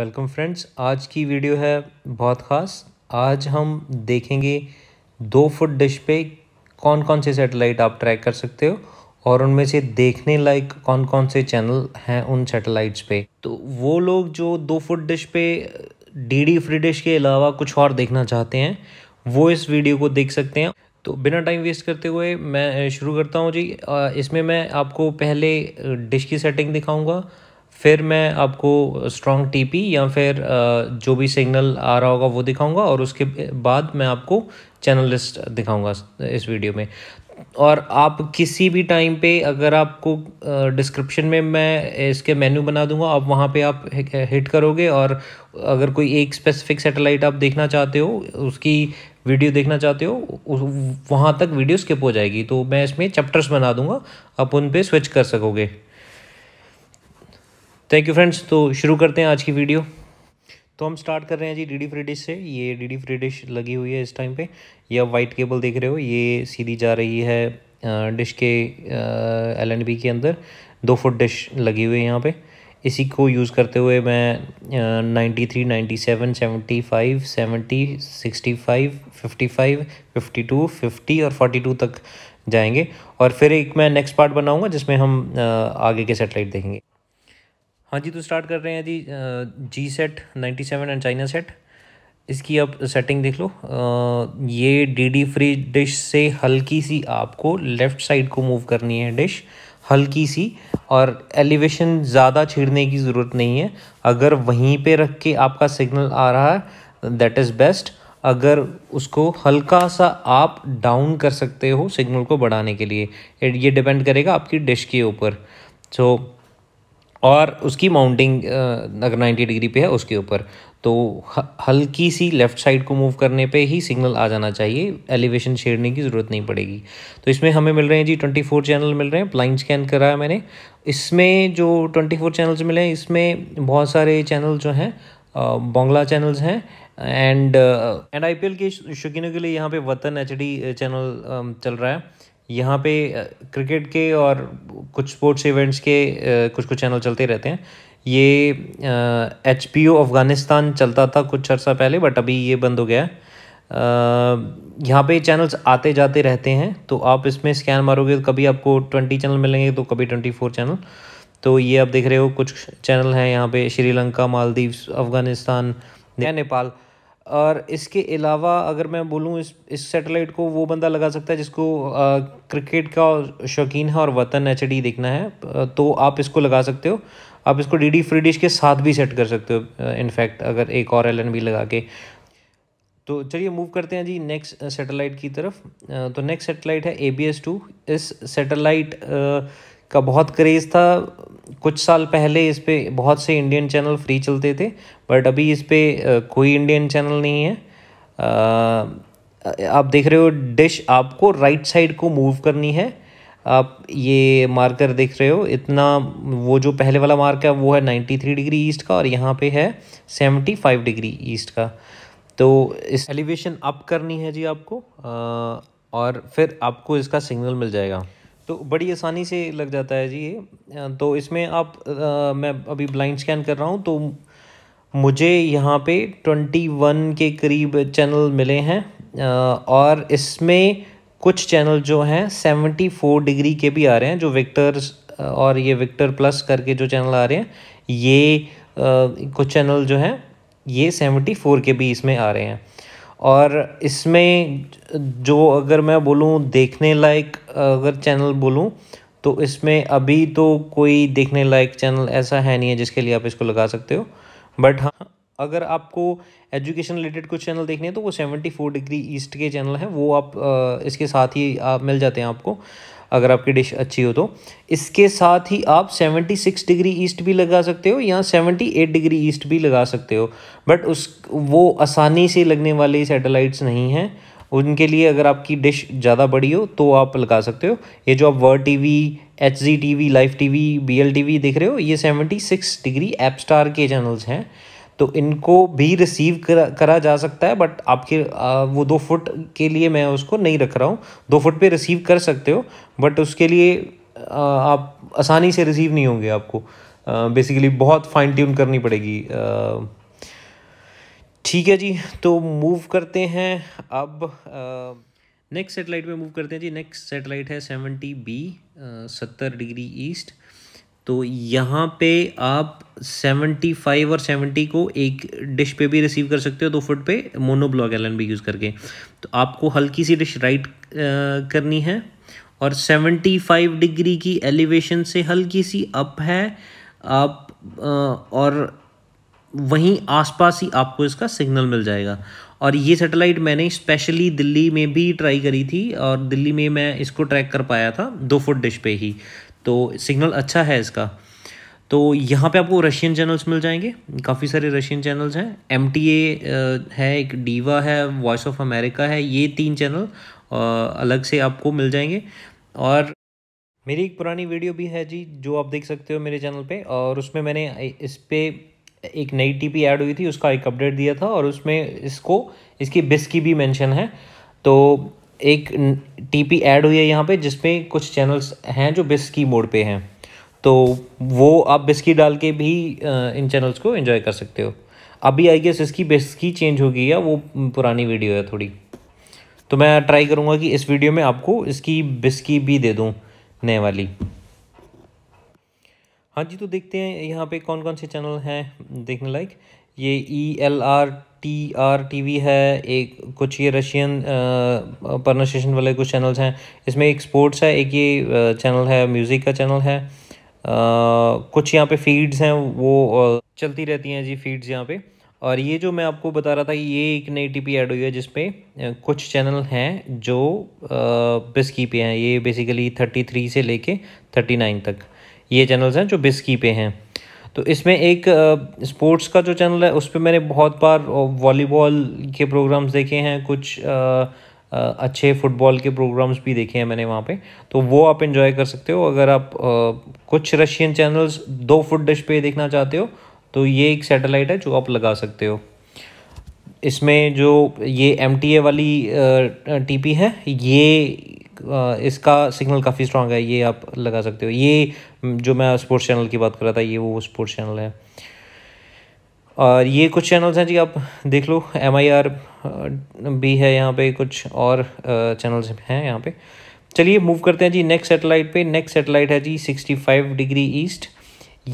welcome friends आज की video है बहुत ख़ास आज हम देखेंगे दो फुट डिश पे कौन कौन से सैटेलाइट आप ट्रैक कर सकते हो और उनमें से देखने लायक कौन कौन से चैनल हैं उन सैटेलाइट्स पे तो वो लोग जो दो फुट डिश पे डी डी फ्री डिश के अलावा कुछ और देखना चाहते हैं वो इस वीडियो को देख सकते हैं तो बिना टाइम वेस्ट करते हुए मैं शुरू करता हूँ जी इसमें मैं आपको पहले डिश की सेटिंग दिखाऊँगा फिर मैं आपको स्ट्रॉन्ग टीपी या फिर जो भी सिग्नल आ रहा होगा वो दिखाऊंगा और उसके बाद मैं आपको चैनल लिस्ट दिखाऊंगा इस वीडियो में और आप किसी भी टाइम पे अगर आपको डिस्क्रिप्शन में मैं इसके मेन्यू बना दूंगा आप वहाँ पे आप हिट करोगे और अगर कोई एक स्पेसिफिक सैटेलाइट आप देखना चाहते हो उसकी वीडियो देखना चाहते हो वहाँ तक वीडियो स्किप हो जाएगी तो मैं इसमें चैप्टर्स बना दूंगा आप उन पर स्विच कर सकोगे थैंक यू फ्रेंड्स तो शुरू करते हैं आज की वीडियो तो हम स्टार्ट कर रहे हैं जी डी डी फ्री डिश से ये डी डी फ्री डिश लगी हुई है इस टाइम पे ये वाइट केबल देख रहे हो ये सीधी जा रही है डिश के एल एंड बी के अंदर दो फुट डिश लगी हुई है यहाँ पे इसी को यूज़ करते हुए मैं ninety three ninety seven seventy five seventy sixty five fifty five fifty two fifty और फोर्टी टू तक जाएंगे और फिर एक मैं नेक्स्ट पार्ट बनाऊँगा जिसमें हम आगे के सेटेलाइट देखेंगे हाँ जी तो स्टार्ट कर रहे हैं जी G sat ninety seven and China sat इसकी आप सेटिंग देख लो आ, ये डी डी फ्री डिश से हल्की सी आपको लेफ़्ट साइड को मूव करनी है डिश हल्की सी और एलिवेशन ज़्यादा छेड़ने की ज़रूरत नहीं है अगर वहीं पे रख के आपका सिग्नल आ रहा है दैट इज़ बेस्ट अगर उसको हल्का सा आप डाउन कर सकते हो सिग्नल को बढ़ाने के लिए ये डिपेंड करेगा आपकी डिश के ऊपर सो so, और उसकी माउंटिंग अगर 90 डिग्री पे है उसके ऊपर तो हल्की सी लेफ़्ट साइड को मूव करने पे ही सिग्नल आ जाना चाहिए एलिवेशन छेड़ने की ज़रूरत नहीं पड़ेगी तो इसमें हमें मिल रहे हैं जी ट्वेंटी फोर चैनल मिल रहे हैं प्लाइन स्कैन करा है मैंने इसमें जो ट्वेंटी फोर चैनल्स मिले हैं इसमें बहुत सारे चैनल जो हैं बंगला चैनल्स हैं एंड एंड आई के शौकीनों के लिए यहाँ पर वतन एच चैनल चल रहा है यहाँ पे क्रिकेट के और कुछ स्पोर्ट्स इवेंट्स के कुछ कुछ चैनल चलते रहते हैं ये एच पी ओ अफ़गानिस्तान चलता था कुछ अर्सा पहले बट अभी ये बंद हो गया है यहाँ पे चैनल्स आते जाते रहते हैं तो आप इसमें स्कैन मारोगे तो कभी आपको ट्वेंटी चैनल मिलेंगे तो कभी ट्वेंटी फोर चैनल तो ये आप देख रहे हो कुछ चैनल हैं यहाँ पे श्रीलंका मालदीव्स अफ़गानिस्तान या नेपाल और इसके अलावा अगर मैं बोलूँ इस इस सैटेलाइट को वो बंदा लगा सकता है जिसको आ, क्रिकेट का शौकीन है और वतन एच देखना है तो आप इसको लगा सकते हो आप इसको डी डी फ्री के साथ भी सेट कर सकते हो इनफैक्ट अगर एक और एल बी लगा के तो चलिए मूव करते हैं जी नेक्स्ट सैटेलाइट की तरफ तो नेक्स्ट सैटेलाइट है ए बी एस टू इस सैटेलाइट का बहुत क्रेज़ था कुछ साल पहले इस पर बहुत से इंडियन चैनल फ्री चलते थे बट अभी इस पर कोई इंडियन चैनल नहीं है आप देख रहे हो डिश आपको राइट साइड को मूव करनी है आप ये मार्कर देख रहे हो इतना वो जो पहले वाला मार्क है वो है नाइन्टी थ्री डिग्री ईस्ट का और यहाँ पे है सेवेंटी फाइव डिग्री ईस्ट का तो इस एलिवेशन अप करनी है जी आपको और फिर आपको इसका सिग्नल मिल जाएगा तो बड़ी आसानी से लग जाता है जी ये तो इसमें आप आ, मैं अभी ब्लाइंड स्कैन कर रहा हूँ तो मुझे यहाँ पे ट्वेंटी वन के करीब चैनल मिले हैं आ, और इसमें कुछ चैनल जो हैं सेवेंटी फोर डिग्री के भी आ रहे हैं जो विक्टर्स और ये विक्टर प्लस करके जो चैनल आ रहे हैं ये आ, कुछ चैनल जो हैं ये सेवेंटी फोर के भी इसमें आ रहे हैं और इसमें जो अगर मैं बोलूँ देखने लायक अगर चैनल बोलूँ तो इसमें अभी तो कोई देखने लायक चैनल ऐसा है नहीं है जिसके लिए आप इसको लगा सकते हो बट हाँ अगर आपको एजुकेशन रिलेटेड कुछ चैनल देखने हैं तो वो सेवेंटी फोर डिग्री ईस्ट के चैनल हैं वो आप इसके साथ ही आप मिल जाते हैं आपको अगर आपकी डिश अच्छी हो तो इसके साथ ही आप 76 डिग्री ईस्ट भी लगा सकते हो या 78 डिग्री ईस्ट भी लगा सकते हो बट उस वो आसानी से लगने वाले सैटेलाइट्स नहीं हैं उनके लिए अगर आपकी डिश ज़्यादा बड़ी हो तो आप लगा सकते हो ये जो आप world T V H G T V live T V B L T V देख रहे हो ये सेवेंटी सिक्स डिग्री एप स्टार के चैनल्स हैं तो इनको भी रिसीव करा करा जा सकता है बट आपके आ, वो दो फुट के लिए मैं उसको नहीं रख रहा हूँ दो फुट पे रिसीव कर सकते हो बट उसके लिए आ, आप आसानी से रिसीव नहीं होंगे आपको बेसिकली बहुत फाइन ट्यून करनी पड़ेगी ठीक है जी तो मूव करते हैं अब नेक्स्ट सेटेलाइट पे मूव करते हैं जी नेक्स्ट सेटेलाइट है सेवेंटी बी सत्तर डिग्री ईस्ट तो यहाँ पे आप सेवेंटी फाइव और सेवेंटी को एक डिश पे भी रिसीव कर सकते हो दो फुट पे ब्लॉक एलन भी यूज़ करके तो आपको हल्की सी डिश राइट करनी है और सेवेंटी फाइव डिग्री की एलिवेशन से हल्की सी अप है आप और वहीं आसपास ही आपको इसका सिग्नल मिल जाएगा और ये सैटेलाइट मैंने स्पेशली दिल्ली में भी ट्राई करी थी और दिल्ली में मैं इसको ट्रैक कर पाया था दो फुट डिश पे ही तो सिग्नल अच्छा है इसका तो यहाँ पे आपको रशियन चैनल्स मिल जाएंगे काफ़ी सारे रशियन चैनल्स हैं एम है एक डीवा है वॉइस ऑफ अमेरिका है ये तीन चैनल अलग से आपको मिल जाएंगे और मेरी एक पुरानी वीडियो भी है जी जो आप देख सकते हो मेरे चैनल पे और उसमें मैंने इस पर एक नई टीपी ऐड हुई थी उसका एक अपडेट दिया था और उसमें इसको इसकी बिस की भी मेंशन है तो एक टीपी ऐड हुई है यहाँ पे जिसमें कुछ चैनल्स हैं जो बिस्की मोड पे हैं तो वो आप बिस्की डाल के भी इन चैनल्स को एंजॉय कर सकते हो अभी आई गेस इसकी बिस्की चेंज हो गई है वो पुरानी वीडियो है थोड़ी तो मैं ट्राई करूँगा कि इस वीडियो में आपको इसकी बिस्की भी दे दूँ नए वाली हाँ जी तो देखते हैं यहाँ पे कौन कौन से चैनल हैं देखने लायक ये E L R T R T V है एक कुछ ये रशियन प्रोनाशिएशन वाले कुछ चैनल्स हैं इसमें एक स्पोर्ट्स है एक ये चैनल है म्यूज़िक का चैनल है आ, कुछ यहाँ पे फीड्स हैं वो चलती रहती हैं जी फीड्स यहाँ पे और ये जो मैं आपको बता रहा था ये एक नई टी पी ऐड हुई है जिसपे कुछ चैनल हैं जो बिस्की पे हैं ये बेसिकली थर्टी थ्री से लेके थर्टी नाइन तक ये चैनल्स हैं जो बिस्की पे हैं तो इसमें एक स्पोर्ट्स का जो चैनल है उस पर मैंने बहुत बार वॉलीबॉल के प्रोग्राम्स देखे हैं कुछ आ, अच्छे फुटबॉल के प्रोग्राम्स भी देखे हैं मैंने वहाँ पे तो वो आप इन्जॉय कर सकते हो अगर आप आ, कुछ रशियन चैनल्स दो फुट डिश पे देखना चाहते हो तो ये एक सैटेलाइट है जो आप लगा सकते हो इसमें जो ये एम वाली टी है ये इसका सिग्नल काफ़ी स्ट्रांग है ये आप लगा सकते हो ये जो मैं स्पोर्ट्स चैनल की बात कर रहा था ये वो स्पोर्ट्स चैनल है और ये कुछ चैनल्स हैं जी आप देख लो एम आई आर भी है यहाँ पे कुछ और चैनल्स हैं यहाँ पे चलिए मूव करते हैं जी नेक्स्ट सेटेलाइट पे नेक्स्ट सेटेलाइट है जी सिक्सटी फाइव डिग्री ईस्ट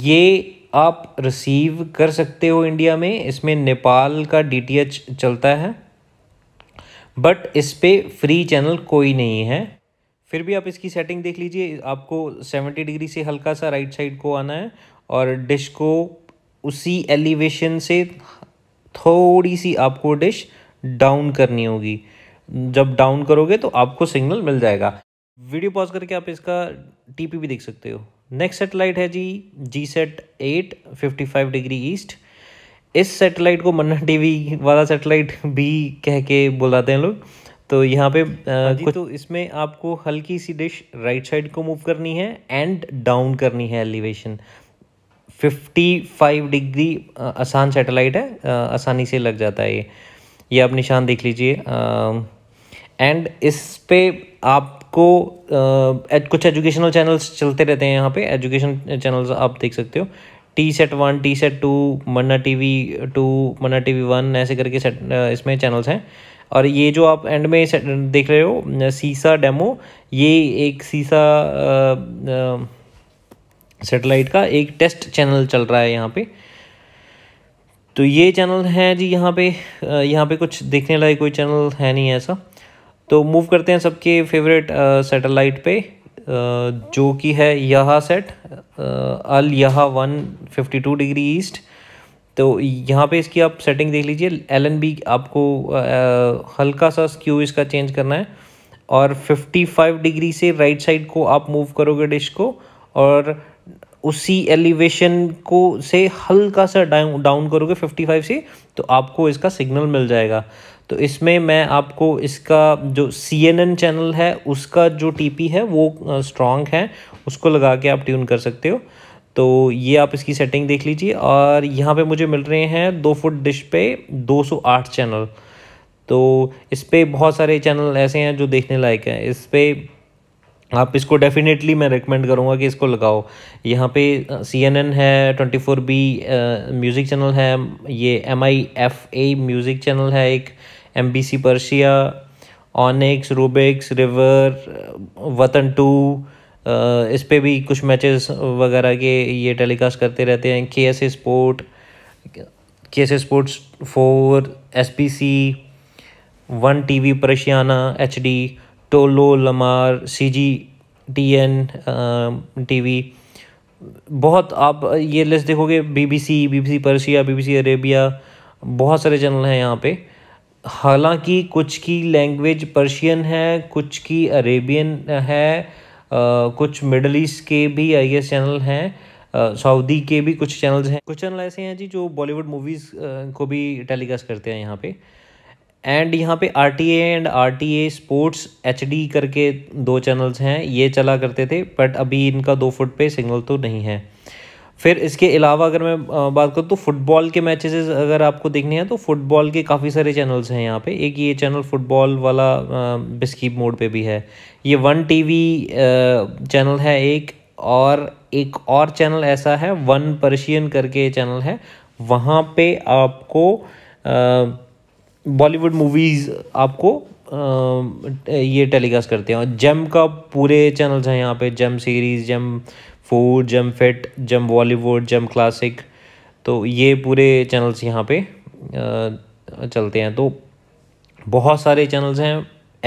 ये आप रिसीव कर सकते हो इंडिया में इसमें नेपाल का डीटीएच चलता है बट इस पर फ्री चैनल कोई नहीं है फिर भी आप इसकी सेटिंग देख लीजिए आपको सेवेंटी डिग्री से हल्का सा राइट साइड को आना है और डिश को उसी एलिवेशन से थोड़ी सी आपको डिश डाउन करनी होगी जब डाउन करोगे तो आपको सिग्नल मिल जाएगा वीडियो पॉज करके आप इसका टीपी भी देख सकते हो नेक्स्ट सेटेलाइट है जी G sat eight fifty five degree east इस सेटेलाइट को मन्ना टीवी वाला सेटेलाइट भी कह के बुलाते हैं लोग तो यहाँ पे आ, हाँ तो इसमें आपको हल्की सी डिश राइट साइड को मूव करनी है एंड डाउन करनी है एलिवेशन 55 डिग्री आसान सैटेलाइट है आ, आसानी से लग जाता है ये ये आप निशान देख लीजिए एंड इस पे आपको आ, कुछ एजुकेशनल चैनल्स चलते रहते हैं यहाँ पे एजुकेशन चैनल्स आप देख सकते हो T sat one T sat two मन्ना टीवी टू मन्ना वी वन ऐसे करके सेट इसमें चैनल्स हैं और ये जो आप एंड में देख रहे हो सीसा डेमो ये एक सीसा सेटेलाइट का एक टेस्ट चैनल चल रहा है यहाँ पे तो ये चैनल है जी यहाँ पे यहाँ पे कुछ देखने लायक कोई चैनल है नहीं ऐसा तो मूव करते हैं सबके फेवरेट सेटेलाइट पे जो कि है यहा Yahsat Al Yah one fifty two degree east तो यहाँ पे इसकी आप सेटिंग देख लीजिए एल एन बी आपको आ, हल्का सा स्क्यू इसका चेंज करना है और 55 डिग्री से राइट साइड को आप मूव करोगे डिश को और उसी एलिवेशन को से हल्का सा डाउन डाउन करोगे 55 से तो आपको इसका सिग्नल मिल जाएगा तो इसमें मैं आपको इसका जो सी एन एन चैनल है उसका जो टी पी है वो स्ट्रॉन्ग है उसको लगा के आप ट्यून कर सकते हो तो ये आप इसकी सेटिंग देख लीजिए और यहाँ पे मुझे मिल रहे हैं दो फुट डिश पे 208 चैनल तो इस पर बहुत सारे चैनल ऐसे हैं जो देखने लायक हैं इस पर आप इसको डेफिनेटली मैं रिकमेंड करूँगा कि इसको लगाओ यहाँ पे सी एन एन है twenty four B music channel है ये M I F A music channel है एक M B C Persia Onyx Rubix river वतन टू इस पर भी कुछ मैचेस वगैरह के ये टेलीकास्ट करते रहते हैं K S sport K S sports four S P C one T V Persiana H D Tolo Lemar C G T N T V बहुत आप ये लिस्ट देखोगे B B B B C C Persia B B C Arabia बहुत सारे channel हैं यहाँ पे हालांकि कुछ की लैंग्वेज पर्शियन है कुछ की अरेबियन है कुछ मिडल ईस्ट के भी आई एस चैनल हैं सऊदी के भी कुछ चैनल्स हैं कुछ चैनल ऐसे हैं जी जो बॉलीवुड मूवीज़ को भी टेलीकास्ट करते हैं यहाँ पे एंड यहाँ पे R T and R T A sports H D करके दो चैनल्स हैं ये चला करते थे बट अभी इनका दो फुट पे सिग्नल तो नहीं है फिर इसके अलावा अगर मैं बात करूँ तो फुटबॉल के मैचेस अगर आपको देखने हैं तो फुटबॉल के काफ़ी सारे चैनल्स हैं यहाँ पे एक ये चैनल फुटबॉल वाला बिस्किप मोड पे भी है ये वन टीवी चैनल है एक और एक और चैनल ऐसा है वन पर्शियन करके चैनल है वहाँ पे आपको बॉलीवुड मूवीज़ आपको ये टेलीकास्ट करते हैं और जेम का पूरे चैनल्स हैं यहाँ पे Gem series Gem food Gem fit Gem Bollywood जम क्लासिक तो ये पूरे चैनल्स यहाँ पे चलते हैं तो बहुत सारे चैनल्स हैं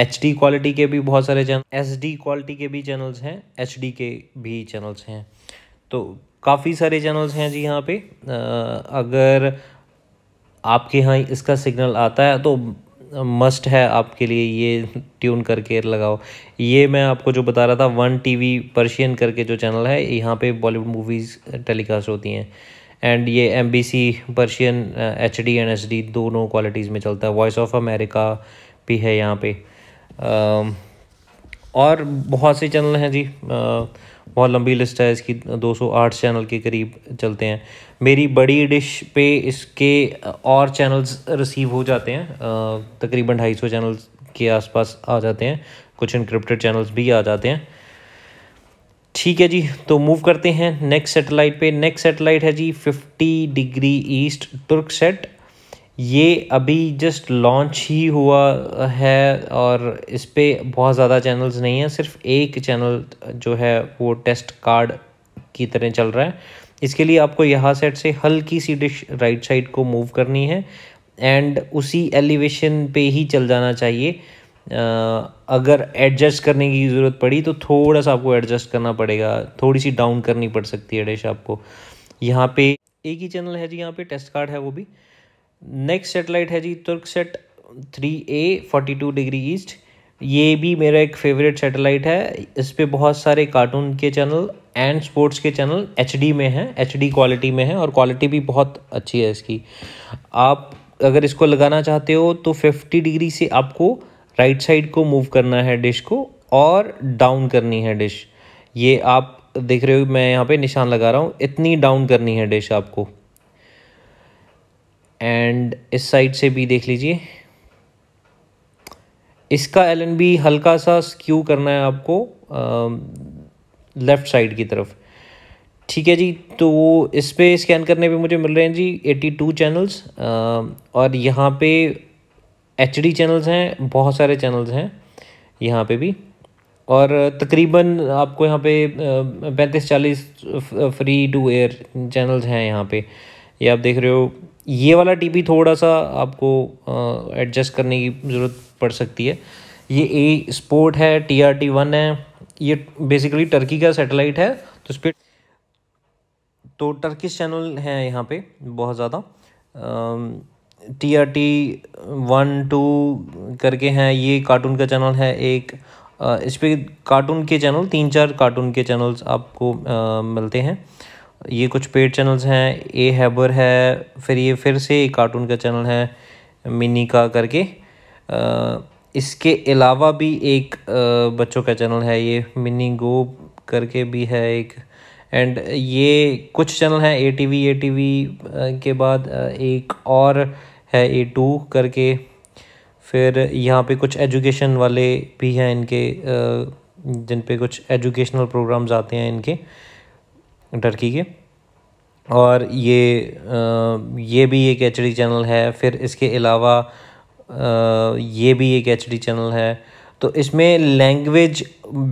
एच डी क्वालिटी के भी बहुत सारे चैनल एस डी क्वालिटी के भी चैनल्स हैं एच डी के भी चैनल्स हैं तो काफ़ी सारे चैनल्स हैं जी यहाँ पे अगर आपके यहाँ इसका सिग्नल आता है तो मस्ट है आपके लिए ये ट्यून करके लगाओ ये मैं आपको जो बता रहा था वन टीवी पर्शियन करके जो चैनल है यहाँ पे बॉलीवुड मूवीज़ टेलीकास्ट होती हैं एंड ये M B C Persian H D and H D दोनों क्वालिटीज़ में चलता है वॉइस ऑफ अमेरिका भी है यहाँ पे और बहुत से चैनल हैं जी बहुत लंबी लिस्ट है इसकी 208 चैनल के करीब चलते हैं मेरी बड़ी डिश पे इसके और चैनल्स रिसीव हो जाते हैं तकरीबन ढाई सौ चैनल्स के आसपास आ जाते हैं कुछ इनक्रिप्टेड चैनल्स भी आ जाते हैं ठीक है जी तो मूव करते हैं नेक्स्ट सेटेलाइट पे नेक्स्ट सेटेलाइट है जी fifty degree east Turksat ये अभी जस्ट लॉन्च ही हुआ है और इस पर बहुत ज़्यादा चैनल्स नहीं हैं सिर्फ एक चैनल जो है वो टेस्ट कार्ड की तरह चल रहा है इसके लिए आपको यहाँ सेट से हल्की सी डिश राइट साइड को मूव करनी है एंड उसी एलिवेशन पे ही चल जाना चाहिए अगर एडजस्ट करने की ज़रूरत पड़ी तो थोड़ा सा आपको एडजस्ट करना पड़ेगा थोड़ी सी डाउन करनी पड़ सकती है डिश आपको यहाँ पे एक ही चैनल है जी यहाँ पे टेस्ट कार्ड है वो भी नेक्स्ट सेटेलाइट है जी Turksat three A forty two degree east ये भी मेरा एक फेवरेट सेटेलाइट है इस पर बहुत सारे कार्टून के चैनल एंड स्पोर्ट्स के चैनल एच में हैं एच क्वालिटी में हैं और क्वालिटी भी बहुत अच्छी है इसकी आप अगर इसको लगाना चाहते हो तो फिफ्टी डिग्री से आपको राइट साइड को मूव करना है डिश को और डाउन करनी है डिश ये आप देख रहे हो मैं यहाँ पे निशान लगा रहा हूँ इतनी डाउन करनी है डिश आपको एंड इस साइड से भी देख लीजिए इसका एल एन बी हल्का सा स्क्यू करना है आपको लेफ़्ट साइड की तरफ ठीक है जी तो इस पर स्कैन करने पे मुझे मिल रहे हैं जी 82 टू चैनल्स और यहाँ पे एच डी चैनल्स हैं बहुत सारे चैनल्स हैं यहाँ पे भी और तकरीबन आपको यहाँ पे पैंतीस चालीस फ्री टू एयर चैनल्स हैं यहाँ पे ये आप देख रहे हो ये वाला टीपी थोड़ा सा आपको एडजस्ट करने की ज़रूरत पड़ सकती है ये ए स्पोर्ट है टी आर टी वन है ये बेसिकली टर्की का सैटेलाइट है तो इस पर तो टर्किश चैनल हैं यहाँ पे बहुत ज़्यादा T R T one two करके हैं ये कार्टून का चैनल है एक इस पर कार्टून के चैनल तीन चार कार्टून के चैनल्स आपको आ, मिलते हैं ये कुछ पेड चैनल्स हैं ए हैबर है फिर ये फिर से कार्टून का चैनल है मिनी का करके इसके अलावा भी एक बच्चों का चैनल है ये मिनी गो करके भी है एक एंड ये कुछ चैनल हैं A T V A T V के बाद एक और है ए टू करके फिर यहाँ पे कुछ एजुकेशन वाले भी हैं इनके जिन पे कुछ एजुकेशनल प्रोग्राम्स आते हैं इनके टर्की के और ये आ, ये भी एक एच चैनल है फिर इसके अलावा ये भी एक एच चैनल है तो इसमें लैंग्वेज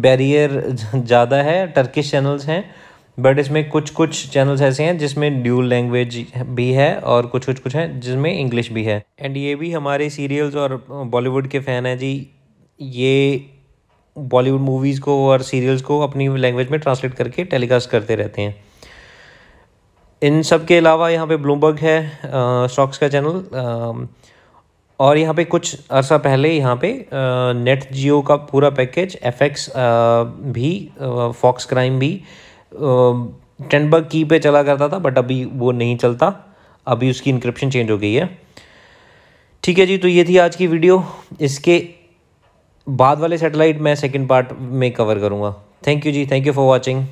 बैरियर ज़्यादा है टर्किश चैनल्स हैं बट इसमें कुछ कुछ चैनल्स ऐसे हैं जिसमें ड्यूल लैंग्वेज भी है और कुछ कुछ कुछ हैं जिसमें इंग्लिश भी है एंड ये भी हमारे सीरियल्स और बॉलीवुड के फ़ैन हैं जी ये बॉलीवुड मूवीज़ को और सीरियल्स को अपनी लैंग्वेज में ट्रांसलेट करके टेलीकास्ट करते रहते हैं इन सब के अलावा यहाँ पे ब्लूमबर्ग है स्टॉक्स का चैनल और यहाँ पे कुछ अर्सा पहले यहाँ पे नेट जियो का पूरा पैकेज एफ एक्स भी फॉक्स क्राइम भी टेंटबर्ग की पे चला करता था बट अभी वो नहीं चलता अभी उसकी इंक्रिप्शन चेंज हो गई है ठीक है जी तो ये थी आज की वीडियो इसके बाद वाले सेटेलाइट मैं सेकेंड पार्ट में कवर करूँगा थैंक यू जी थैंक यू फॉर वॉचिंग